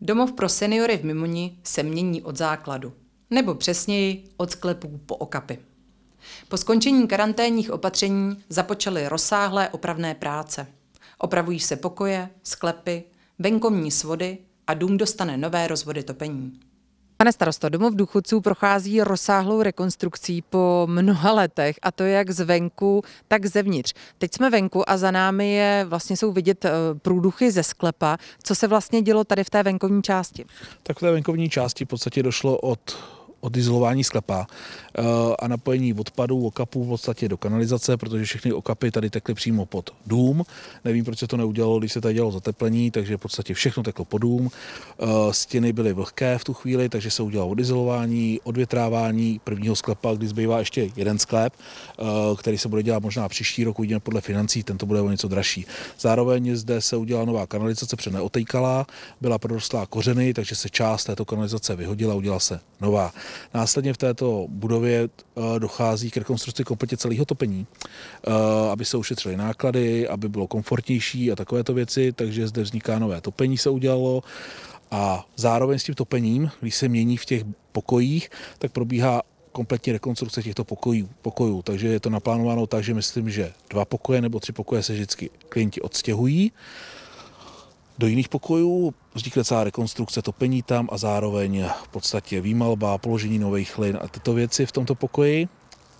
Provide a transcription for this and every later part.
Domov pro seniory v Mimoni se mění od základu, nebo přesněji od sklepů po okapy. Po skončení karanténních opatření započaly rozsáhlé opravné práce. Opravují se pokoje, sklepy, venkovní svody a dům dostane nové rozvody topení. Pane starosto, domov důchodců prochází rozsáhlou rekonstrukcí po mnoha letech a to jak zvenku, tak zevnitř. Teď jsme venku a za námi je, vlastně jsou vidět eh, průduchy ze sklepa. Co se vlastně dělo tady v té venkovní části? Tak v té venkovní části v podstatě došlo od odizolování sklepa eh, a napojení odpadů, okapů v podstatě do kanalizace, protože všechny okapy tady tekly přímo pod dům. Nevím, proč se to neudělalo, když se tady dělalo zateplení, takže v podstatě všechno teklo pod dům. Eh, stěny byly vlhké v tu chvíli, takže se udělalo odizolování, odvětrávání prvního sklepa, kdy zbývá ještě jeden sklep, eh, který se bude dělat možná příští rok, uvidíme podle financí, tento bude o něco dražší. Zároveň zde se udělala nová kanalizace, protože neotejkala, byla prorostlá kořeny, takže se část této kanalizace vyhodila, udělala se nová. Následně v této budově eh, dochází k rekonstrukci kompletně celého topení, eh, aby se ušetřily náklady, aby bylo komfortnější a takovéto věci, takže zde vzniká nové topení se udělalo a zároveň s tím topením, když se mění v těch pokojích, tak probíhá kompletní rekonstrukce těchto pokojů, pokojů. Takže je to naplánováno tak, že myslím, že dva pokoje nebo tři pokoje se vždycky klienti odstěhují do jiných pokojů, vznikne celá rekonstrukce topení tam a zároveň v podstatě výmalba, položení nových lin a tyto věci v tomto pokoji.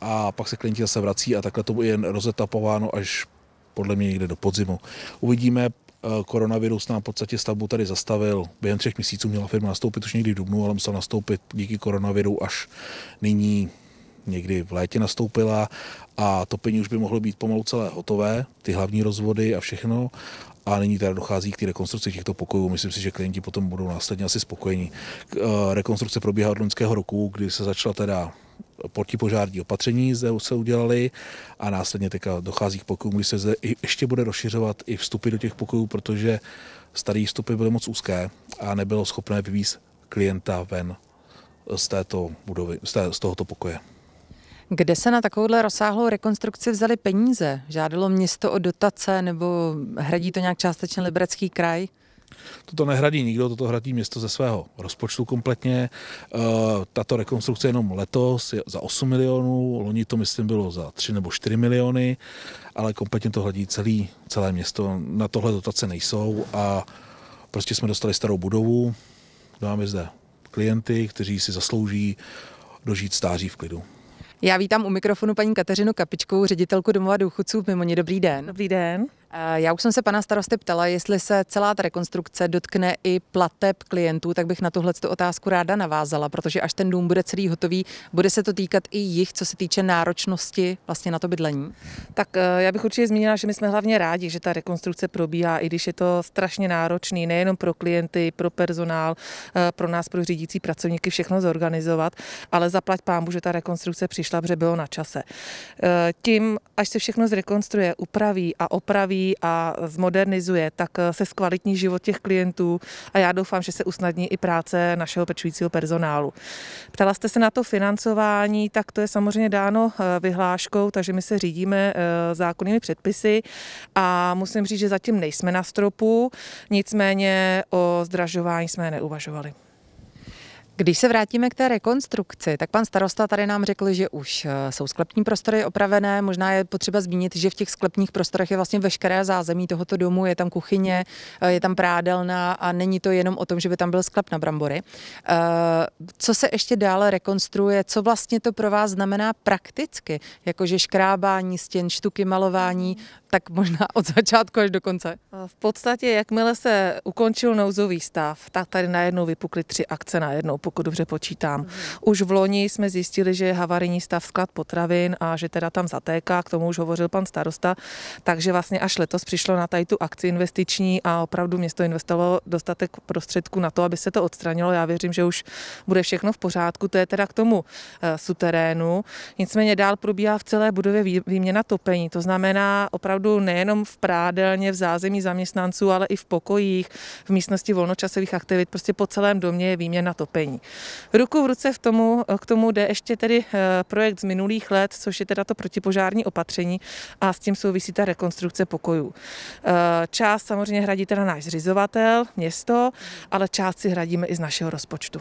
A pak se klienti zase vrací a takhle to bude jen rozetapováno až podle mě někde do podzimu. Uvidíme, eh, koronavirus nám v podstatě stavbu tady zastavil. Během třech měsíců měla firma nastoupit už někdy v dubnu, ale musela nastoupit díky koronaviru až nyní někdy v létě nastoupila a topení už by mohlo být pomalu celé hotové, ty hlavní rozvody a všechno a nyní teda dochází k té rekonstrukci těchto pokojů. Myslím si, že klienti potom budou následně asi spokojení. Eh, rekonstrukce probíhá od loňského roku, kdy se začala teda protipožární opatření zde se udělali a následně teďka dochází k pokojům, kdy se zde ještě bude rozšiřovat i vstupy do těch pokojů, protože staré vstupy byly moc úzké a nebylo schopné vyvíz klienta ven z, této budovy, z, té, z tohoto pokoje. Kde se na takovouhle rozsáhlou rekonstrukci vzali peníze? Žádalo město o dotace nebo hradí to nějak částečně liberecký kraj? Toto nehradí nikdo, toto hradí město ze svého rozpočtu kompletně. Eh, tato rekonstrukce jenom letos je za 8 milionů, loni to myslím bylo za 3 nebo 4 miliony, ale kompletně to hradí celý, celé město. Na tohle dotace nejsou a prostě jsme dostali starou budovu, máme zde klienty, kteří si zaslouží dožít stáří v klidu. Já vítám u mikrofonu paní Kateřinu Kapičkovou, ředitelku domova důchodců v Mimoni. Dobrý den. Dobrý den. Eh, já už jsem se pana starosty ptala, jestli se celá ta rekonstrukce dotkne i plateb klientů, tak bych na tuhle tu otázku ráda navázala, protože až ten dům bude celý hotový, bude se to týkat i jich, co se týče náročnosti vlastně na to bydlení? Tak eh, já bych určitě zmínila, že my jsme hlavně rádi, že ta rekonstrukce probíhá, i když je to strašně náročný, nejenom pro klienty, pro personál, eh, pro nás, pro řídící pracovníky všechno zorganizovat, ale zaplať pámu, že ta rekonstrukce přišla, protože bylo na čase. Tím, až se všechno zrekonstruuje, upraví a opraví, zlepší a zmodernizuje, tak eh, se zkvalitní život těch klientů a já doufám, že se usnadní i práce našeho pečujícího personálu. Ptala jste se na to financování, tak to je samozřejmě dáno eh, vyhláškou, takže my se řídíme eh, zákonnými předpisy a musím říct, že zatím nejsme na stropu, nicméně o zdražování jsme neuvažovali. Když se vrátíme k té rekonstrukci, tak pan starosta tady nám řekl, že už eh, jsou sklepní prostory opravené. Možná je potřeba zmínit, že v těch sklepních prostorech je vlastně veškeré zázemí tohoto domu, je tam kuchyně, eh, je tam prádelna a není to jenom o tom, že by tam byl sklep na brambory. Eh, co se ještě dále rekonstruuje, co vlastně to pro vás znamená prakticky, jakože škrábání stěn, štuky, malování, tak možná od začátku až do konce? V podstatě, jakmile se ukončil nouzový stav, tak tady najednou vypukly tři akce na jednou pokud dobře počítám. Mhm. Už v loni jsme zjistili, že je havarijní stav sklad potravin a že teda tam zatéká, k tomu už hovořil pan starosta, takže vlastně až letos přišlo na tady tu akci investiční a opravdu město investovalo dostatek prostředků na to, aby se to odstranilo. Já věřím, že už bude všechno v pořádku, to je teda k tomu eh, suterénu. Nicméně dál probíhá v celé budově výměna topení, to znamená opravdu nejenom v prádelně, v zázemí zaměstnanců, ale i v pokojích, v místnosti volnočasových aktivit, prostě po celém domě je výměna topení. Ruku v ruce v tomu, k tomu jde ještě tedy eh, projekt z minulých let, což je teda to protipožární opatření a s tím souvisí ta rekonstrukce pokojů. Eh, část samozřejmě hradí teda náš zřizovatel, město, ale část si hradíme i z našeho rozpočtu.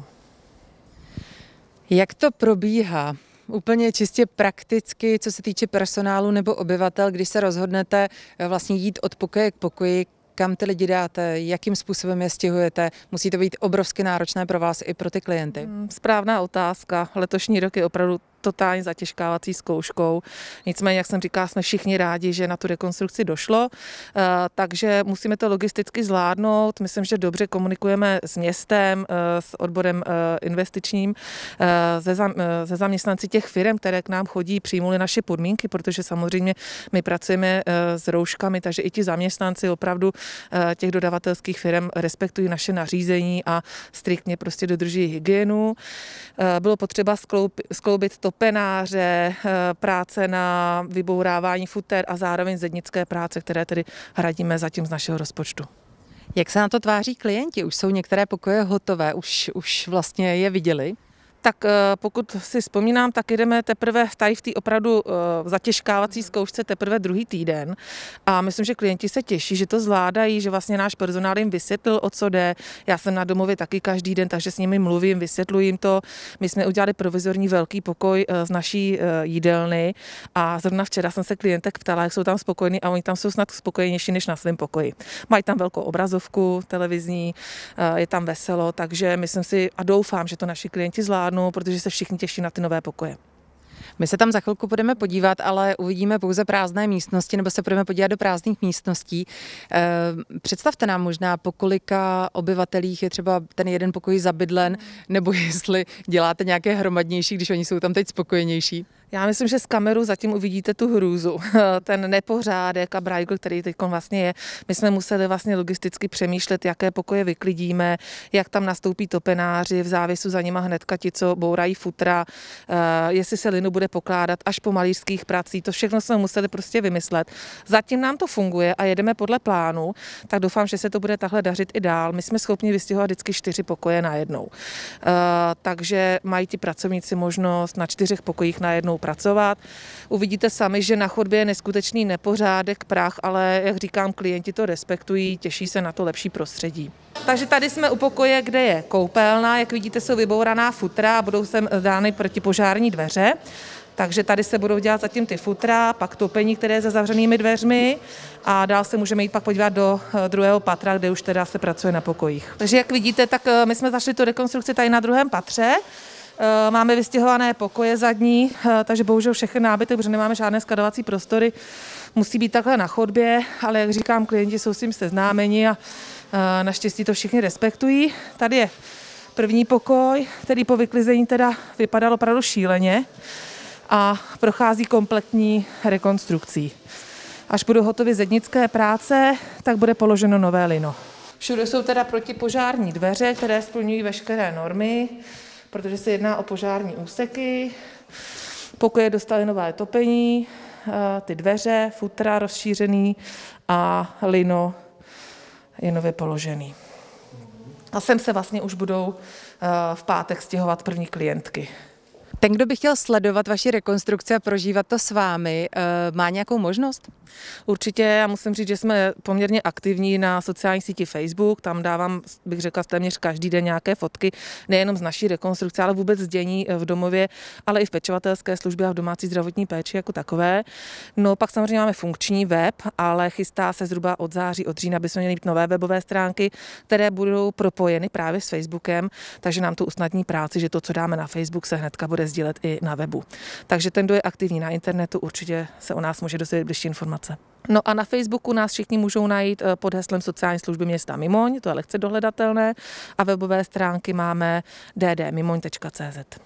Jak to probíhá? Úplně čistě prakticky, co se týče personálu nebo obyvatel, když se rozhodnete eh, vlastně jít od pokoje k pokoji, kam ty lidi dáte, jakým způsobem je stěhujete. Musí to být obrovsky náročné pro vás i pro ty klienty. Mm, správná otázka. Letošní rok je opravdu totálně zatěžkávací zkouškou. Nicméně, jak jsem říká, jsme všichni rádi, že na tu rekonstrukci došlo, eh, takže musíme to logisticky zvládnout. Myslím, že dobře komunikujeme s městem, eh, s odborem eh, investičním, ze zaměstnanci těch firm, které k nám chodí, přijmuli naše podmínky, protože samozřejmě my pracujeme s rouškami, takže i ti zaměstnanci opravdu těch dodavatelských firm respektují naše nařízení a striktně prostě dodržují hygienu. Bylo potřeba skloubit to kopenáře, eh, práce na vybourávání futer a zároveň zednické práce, které tedy hradíme zatím z našeho rozpočtu. Jak se na to tváří klienti? Už jsou některé pokoje hotové, už, už vlastně je viděli? tak eh, pokud si vzpomínám, tak jdeme teprve tady v té opravdu eh, zatěžkávací mhm. zkoušce teprve druhý týden a myslím, že klienti se těší, že to zvládají, že vlastně náš personál jim vysvětlil, o co jde. Já jsem na domově taky každý den, takže s nimi mluvím, vysvětluji jim to. My jsme udělali provizorní velký pokoj eh, z naší jídelny a zrovna včera jsem se klientek ptala, jak jsou tam spokojení a oni tam jsou snad spokojenější než na svém pokoji. Mají tam velkou obrazovku televizní, je tam veselo, takže myslím si a doufám, že to naši klienti zvládají zvládnu, protože se všichni těší na ty nové pokoje. My se tam za chvilku budeme podívat, ale uvidíme pouze prázdné místnosti, nebo se budeme podívat do prázdných místností. Eh, představte nám možná, po kolika obyvatelích je třeba ten jeden pokoj zabydlen, nebo jestli děláte nějaké hromadnější, když oni jsou tam teď spokojenější. Já myslím, že z kameru zatím uvidíte tu hrůzu, ten nepořádek a brajgl, který teď vlastně je. My jsme museli vlastně logisticky přemýšlet, jaké pokoje vyklidíme, jak tam nastoupí topenáři, v závěsu za nima hnedka ti, co bourají futra, eh, jestli se linu bude pokládat až po malířských prací. To všechno jsme museli prostě vymyslet. Zatím nám to funguje a jedeme podle plánu, tak doufám, že se to bude takhle dařit i dál. My jsme schopni vystihovat vždycky čtyři pokoje najednou. Eh, takže mají ti pracovníci možnost na čtyřech pokojích najednou mnou pracovat. Uvidíte sami, že na chodbě je neskutečný nepořádek, prach, ale jak říkám, klienti to respektují, těší se na to lepší prostředí. Takže tady jsme u pokoje, kde je koupelna, jak vidíte, jsou vybouraná futra, a budou sem dány protipožární dveře. Takže tady se budou dělat zatím ty futra, pak topení, které je za zavřenými dveřmi a dál se můžeme jít pak podívat do eh, druhého patra, kde už teda se pracuje na pokojích. Takže jak vidíte, tak eh, my jsme zašli tu rekonstrukci tady na druhém patře Eh, máme vystěhované pokoje zadní, eh, takže bohužel všechny nábytek, protože nemáme žádné skladovací prostory, musí být takhle na chodbě, ale jak říkám, klienti jsou s tím seznámeni a eh, naštěstí to všichni respektují. Tady je první pokoj, který po vyklizení teda vypadal opravdu šíleně a prochází kompletní rekonstrukcí. Až budou hotovy zednické práce, tak bude položeno nové lino. Všude jsou teda protipožární dveře, které splňují veškeré normy protože se jedná o požární úseky, pokoje dostaly nové topení, eh, ty dveře, futra rozšířený a lino je nově položený. A sem se vlastně už budou eh, v pátek stěhovat první klientky. Ten, kdo by chtěl sledovat vaši rekonstrukci a prožívat to s vámi, eh, má nějakou možnost? Určitě, já musím říct, že jsme poměrně aktivní na sociální síti Facebook, tam dávám, bych řekla, téměř každý den nějaké fotky, nejenom z naší rekonstrukce, ale vůbec z dění eh, v domově, ale i v pečovatelské službě a v domácí zdravotní péči jako takové. No pak samozřejmě máme funkční web, ale chystá se zhruba od září, od října jsme měli být nové webové stránky, které budou propojeny právě s Facebookem, takže nám to usnadní práci, že to, co dáme na Facebook, se hnedka bude sdílet i na webu. Takže ten, kdo je aktivní na internetu, určitě se o nás může dozvědět bližší informace. No a na Facebooku nás všichni můžou najít eh, pod heslem sociální služby města Mimoň, to je lehce dohledatelné, a webové stránky máme ddmimoň.cz.